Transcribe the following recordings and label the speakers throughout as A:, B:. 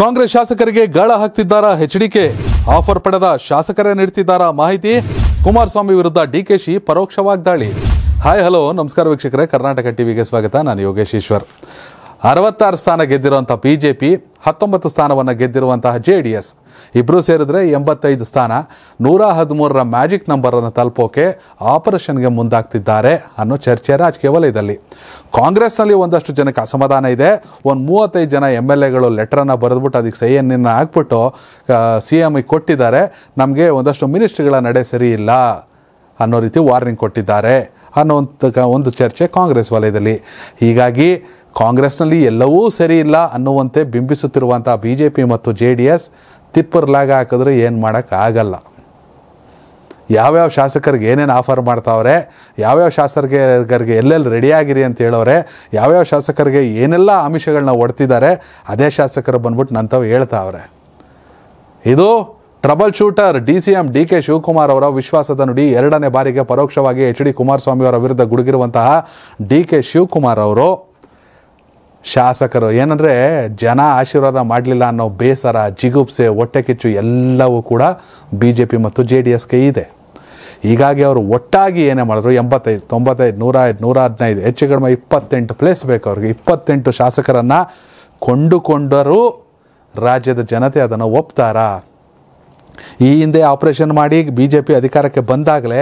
A: ಕಾಂಗ್ರೆಸ್ ಶಾಸಕರಿಗೆ ಗಾಳ ಹಾಕ್ತಿದ್ದಾರಾ HDK offer ಪಡೆದ ಶಾಸಕರೇ ನೀಡ್ತಿದ್ದಾರಾ ಮಾಹಿತಿ ಕುಮಾರಸ್ವಾಮಿ ವಿರುದ್ಧ ಡಿಕೆಶಿ ಪರೋಕ್ಷವಾಗ್ದಾಳಿ ಹಾಯ್ ಹಲೋ ನಮಸ್ಕಾರ ವೀಕ್ಷಕರೇ ಕರ್ನಾಟಕ ಟಿವಿಗೆ ಸ್ವಾಗತ ನಾನು ಯೋಗೇಶ್ ಈಶ್ವರ್ ಅರವತ್ತಾರು ಸ್ಥಾನ ಗೆದ್ದಿರುವಂಥ ಬಿ ಜೆ ಪಿ ಹತ್ತೊಂಬತ್ತು ಸ್ಥಾನವನ್ನು ಗೆದ್ದಿರುವಂತಹ ಜೆ ಡಿ ಎಸ್ ಇಬ್ಬರು ಸೇರಿದ್ರೆ ಎಂಬತ್ತೈದು ಸ್ಥಾನ ನೂರ ಹದಿಮೂರರ ಮ್ಯಾಜಿಕ್ ನಂಬರನ್ನು ತಲುಪೋಕೆ ಆಪರೇಷನ್ಗೆ ಮುಂದಾಗ್ತಿದ್ದಾರೆ ಅನ್ನೋ ಚರ್ಚೆ ರಾಜಕೀಯ ವಲಯದಲ್ಲಿ ಕಾಂಗ್ರೆಸ್ನಲ್ಲಿ ಒಂದಷ್ಟು ಜನಕ್ಕೆ ಅಸಮಾಧಾನ ಇದೆ ಒಂದು ಮೂವತ್ತೈದು ಜನ ಎಮ್ ಎಲ್ ಎಗಳು ಲೆಟ್ರನ್ನು ಬರೆದ್ಬಿಟ್ಟು ಅದಕ್ಕೆ ಸೈ ಎನ್ನ ಹಾಕ್ಬಿಟ್ಟು ಸಿ ಎಮ್ ಕೊಟ್ಟಿದ್ದಾರೆ ನಮಗೆ ಒಂದಷ್ಟು ಮಿನಿಸ್ಟ್ರಿಗಳ ನಡೆ ಸರಿ ಇಲ್ಲ ಅನ್ನೋ ರೀತಿ ವಾರ್ನಿಂಗ್ ಕೊಟ್ಟಿದ್ದಾರೆ ಅನ್ನೋ ಒಂದು ಚರ್ಚೆ ಕಾಂಗ್ರೆಸ್ ವಲಯದಲ್ಲಿ ಹೀಗಾಗಿ ಕಾಂಗ್ರೆಸ್ನಲ್ಲಿ ಎಲ್ಲವೂ ಸರಿ ಇಲ್ಲ ಅನ್ನುವಂತೆ ಬಿಂಬಿಸುತ್ತಿರುವಂಥ ಬಿ ಜೆ ಪಿ ಮತ್ತು ಜೆ ಡಿ ಎಸ್ ತಿಪ್ಪರ್ಲಾಗ ಹಾಕಿದ್ರೆ ಏನು ಮಾಡೋಕ್ಕಾಗಲ್ಲ ಯಾವ್ಯಾವ ಶಾಸಕರಿಗೆ ಏನೇನು ಆಫರ್ ಮಾಡ್ತಾವ್ರೆ ಯಾವ್ಯಾವ ಶಾಸಕರಿಗೆ ಎಲ್ಲೆಲ್ಲಿ ರೆಡಿಯಾಗಿರಿ ಅಂತ ಹೇಳೋರೆ ಯಾವ್ಯಾವ ಶಾಸಕರಿಗೆ ಏನೆಲ್ಲ ಆಮಿಷಗಳನ್ನ ಒಡ್ತಿದ್ದಾರೆ ಅದೇ ಶಾಸಕರು ಬಂದ್ಬಿಟ್ಟು ನಂತವು ಹೇಳ್ತಾವ್ರೆ ಇದು trouble shooter D C M D K Shivakumar ಅವರ ವಿಶ್ವಾಸದ ನುಡಿ ಎರಡನೇ ಬಾರಿಗೆ ಪರೋಕ್ಷವಾಗಿ ಎಚ್ ಡಿ ಕುಮಾರಸ್ವಾಮಿ ಅವರ ವಿರುದ್ಧ ಗುಡುಗಿರುವಂತಹ ಡಿ ಕೆ ಶಿವಕುಮಾರ್ ಅವರು ಶಾಸಕರು ಏನಂದರೆ ಜನ ಆಶೀರ್ವಾದ ಮಾಡಲಿಲ್ಲ ಅನ್ನೋ ಬೇಸರ ಜಿಗುಪ್ಸೆ ಹೊಟ್ಟೆ ಕಿಚ್ಚು ಎಲ್ಲವೂ ಕೂಡ ಬಿ ಜೆ ಪಿ ಮತ್ತು ಜೆ ಡಿ ಎಸ್ಗೆ ಇದೆ ಹೀಗಾಗಿ ಅವರು ಒಟ್ಟಾಗಿ ಏನೇ ಮಾಡಿದ್ರು ಎಂಬತ್ತೈದು ತೊಂಬತ್ತೈದು ನೂರ ಐದು ನೂರ ಹದಿನೈದು ಹೆಚ್ಚು ಕಡಿಮೆ ಇಪ್ಪತ್ತೆಂಟು ಪ್ಲೇಸ್ ಬೇಕು ಅವ್ರಿಗೆ ಇಪ್ಪತ್ತೆಂಟು ಶಾಸಕರನ್ನು ಕೊಂಡುಕೊಂಡರೂ ರಾಜ್ಯದ ಜನತೆ ಅದನ್ನು ಒಪ್ತಾರಾ ಈ ಹಿಂದೆ ಆಪರೇಷನ್ ಮಾಡಿ ಬಿ ಜೆ ಪಿ ಅಧಿಕಾರಕ್ಕೆ ಬಂದಾಗಲೇ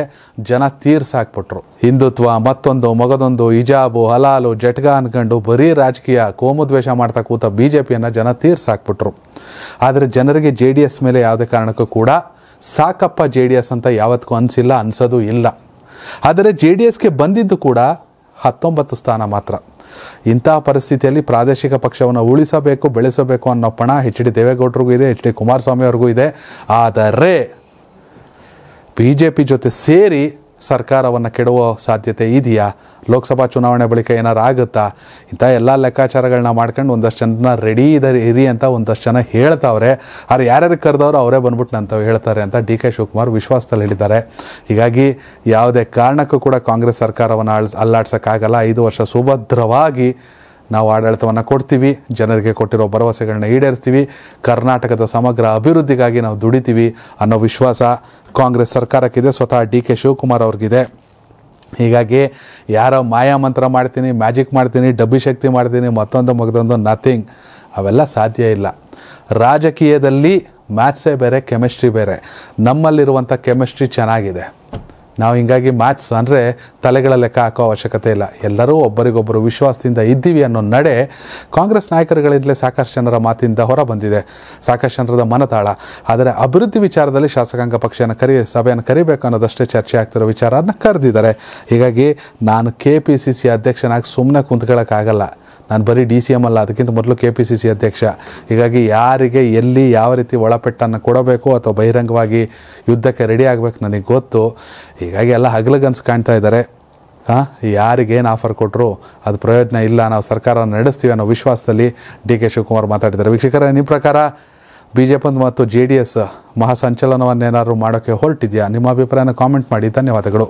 A: ಜನ ತೀರ್ಸಾಕ್ಬಿಟ್ರು ಹಿಂದುತ್ವ ಮತ್ತೊಂದು ಮೊಗದೊಂದು ಹಿಜಾಬು ಹಲಾಲು ಜಟ್ಗಾ ಅನ್ಕೊಂಡು ಬರೀ ರಾಜಕೀಯ ಕೋಮುದ್ವೇಷ ಮಾಡ್ತಾ ಕೂತ ಬಿ ಜೆ ಪಿಯನ್ನು ಜನ ತೀರ್ಸಾಕ್ಬಿಟ್ರು ಆದರೆ ಜನರಿಗೆ ಜೆ ಡಿ ಎಸ್ ಮೇಲೆ ಯಾವುದೇ ಕಾರಣಕ್ಕೂ ಕೂಡ ಸಾಕಪ್ಪ ಜೆ ಡಿ ಎಸ್ ಅಂತ ಯಾವತ್ತಿಗೂ ಅನಿಸಿಲ್ಲ ಅನಿಸೋದು ಇಲ್ಲ ಆದರೆ ಜೆ ಡಿ ಎಸ್ಗೆ ಬಂದಿದ್ದು ಕೂಡ ಹತ್ತೊಂಬತ್ತು ಸ್ಥಾನ ಮಾತ್ರ ಇಂತಹ ಪರಿಸ್ಥಿತಿಯಲ್ಲಿ ಪ್ರಾದೇಶಿಕ ಪಕ್ಷವನ್ನು ಉಳಿಸಬೇಕು ಬೆಳೆಸಬೇಕು ಅನ್ನೋ ಪಣ ಎಚ್ ಡಿ ದೇವೇಗೌಡರಿಗೂ ಇದೆ ಎಚ್ ಡಿ ಕುಮಾರಸ್ವಾಮಿ ಅವ್ರಿಗೂ ಇದೆ ಆದರೆ ಬಿ ಜೆ ಪಿ ಜೊತೆ ಸೇರಿ ಸರ್ಕಾರವನ್ನು ಕೆಡುವ ಸಾಧ್ಯತೆ ಇದೆಯಾ ಲೋಕಸಭಾ ಚುನಾವಣೆ ಬಳಿಕ ಏನಾರು ಆಗುತ್ತಾ ಇಂಥ ಎಲ್ಲ ಲೆಕ್ಕಾಚಾರಗಳನ್ನ ಮಾಡ್ಕೊಂಡು ಒಂದಷ್ಟು ಜನ ರೆಡಿ ಇದ್ದಾರೆ ಇರಿ ಅಂತ ಒಂದಷ್ಟು ಜನ ಹೇಳ್ತಾವ್ರೆ ಆದರೆ ಯಾರ್ಯಾರು ಕರೆದವರು ಅವರೇ ಬಂದ್ಬಿಟ್ಟು ಹೇಳ್ತಾರೆ ಅಂತ ಡಿ ಕೆ ಶಿವಕುಮಾರ್ ವಿಶ್ವಾಸದಲ್ಲಿ ಹೇಳಿದ್ದಾರೆ ಹೀಗಾಗಿ ಯಾವುದೇ ಕಾರಣಕ್ಕೂ ಕೂಡ ಕಾಂಗ್ರೆಸ್ ಸರ್ಕಾರವನ್ನು ಅಳ್ ಅಲ್ಲಾಡ್ಸೋಕ್ಕಾಗಲ್ಲ ಐದು ವರ್ಷ ಸುಭದ್ರವಾಗಿ ನಾವು ಆಡಳಿತವನ್ನು ಕೊಡ್ತೀವಿ ಜನರಿಗೆ ಕೊಟ್ಟಿರೋ ಭರವಸೆಗಳನ್ನ ಈಡೇರಿಸ್ತೀವಿ ಕರ್ನಾಟಕದ ಸಮಗ್ರ ಅಭಿವೃದ್ಧಿಗಾಗಿ ನಾವು ದುಡಿತೀವಿ ಅನ್ನೋ ವಿಶ್ವಾಸ ಕಾಂಗ್ರೆಸ್ ಸರ್ಕಾರಕ್ಕಿದೆ ಸ್ವತಃ ಡಿ ಕೆ ಶಿವಕುಮಾರ್ ಅವ್ರಿಗಿದೆ ಹೀಗಾಗಿ ಯಾರೋ ಮಾಯಾಮಂತ್ರ ಮಾಡ್ತೀನಿ ಮ್ಯಾಜಿಕ್ ಮಾಡ್ತೀನಿ ಡಬ್ಬಿ ಶಕ್ತಿ ಮಾಡ್ತೀನಿ ಮತ್ತೊಂದು ಮಗದೊಂದು ನಥಿಂಗ್ ಅವೆಲ್ಲ ಸಾಧ್ಯ ಇಲ್ಲ ರಾಜಕೀಯದಲ್ಲಿ ಮ್ಯಾಥ್ಸೇ ಬೇರೆ ಕೆಮಿಸ್ಟ್ರಿ ಬೇರೆ ನಮ್ಮಲ್ಲಿರುವಂಥ ಕೆಮಿಸ್ಟ್ರಿ ಚೆನ್ನಾಗಿದೆ ನಾವು ಹಿಂಗಾಗಿ ಮ್ಯಾಥ್ಸ್ ಅಂದರೆ ತಲೆಗಳ ಲೆಕ್ಕ ಹಾಕೋ ಅವಶ್ಯಕತೆ ಇಲ್ಲ ಎಲ್ಲರೂ ಒಬ್ಬರಿಗೊಬ್ಬರು ವಿಶ್ವಾಸದಿಂದ ಇದ್ದೀವಿ ಅನ್ನೋ ನಡೆ ಕಾಂಗ್ರೆಸ್ ನಾಯಕರುಗಳಿಂದಲೇ ಸಾಕಷ್ಟು ಜನರ ಮಾತಿಂದ ಹೊರ ಬಂದಿದೆ ಸಾಕಷ್ಟು ಜನರದ ಮನತಾಳ ಆದರೆ ಅಭಿವೃದ್ಧಿ ವಿಚಾರದಲ್ಲಿ ಶಾಸಕಾಂಗ ಪಕ್ಷನ ಕರಿ ಸಭೆಯನ್ನು ಕರಿಬೇಕು ಅನ್ನೋದಷ್ಟೇ ಚರ್ಚೆ ಆಗ್ತಿರೋ ವಿಚಾರನ ಕರೆದಿದ್ದಾರೆ ಹೀಗಾಗಿ ನಾನು ಕೆ ಪಿ ಸಿ ಸಿ ಅಧ್ಯಕ್ಷನಾಗಿ ಸುಮ್ಮನೆ ಕುಂತ್ಕೊಳ್ಳೋಕ್ಕಾಗಲ್ಲ ನಾನು ಬರೀ ಡಿ ಸಿ ಎಮ್ ಅಲ್ಲ ಅದಕ್ಕಿಂತ ಮೊದಲು ಕೆ ಪಿ ಸಿ ಸಿ ಅಧ್ಯಕ್ಷ ಹೀಗಾಗಿ ಯಾರಿಗೆ ಎಲ್ಲಿ ಯಾವ ರೀತಿ ಒಳಪೆಟ್ಟನ್ನು ಕೊಡಬೇಕು ಅಥವಾ ಬಹಿರಂಗವಾಗಿ ಯುದ್ಧಕ್ಕೆ ರೆಡಿ ಆಗಬೇಕು ನನಗೆ ಗೊತ್ತು ಹೀಗಾಗಿ ಎಲ್ಲ ಹಗಲಗನ್ಸ್ ಕಾಣ್ತಾ ಇದ್ದಾರೆ ಹಾಂ ಯಾರಿಗೇನು ಆಫರ್ ಕೊಟ್ಟರು ಅದು ಪ್ರಯೋಜನ ಇಲ್ಲ ನಾವು ಸರ್ಕಾರ ನಡೆಸ್ತೀವಿ ಅನ್ನೋ ವಿಶ್ವಾಸದಲ್ಲಿ ಡಿ ಕೆ ಶಿವಕುಮಾರ್ ಮಾತಾಡಿದ್ದಾರೆ ವೀಕ್ಷಕರೇ ನಿಮ್ಮ ಪ್ರಕಾರ ಬಿ ಜೆ ಪಿ ಮತ್ತು ಜೆ ಡಿ ಎಸ್ ಮಹಾಸಂಚಲನವನ್ನೇನಾದರೂ ಮಾಡೋಕ್ಕೆ ಹೊರಟಿದೆಯಾ ನಿಮ್ಮ ಅಭಿಪ್ರಾಯನ ಕಾಮೆಂಟ್ ಮಾಡಿ ಧನ್ಯವಾದಗಳು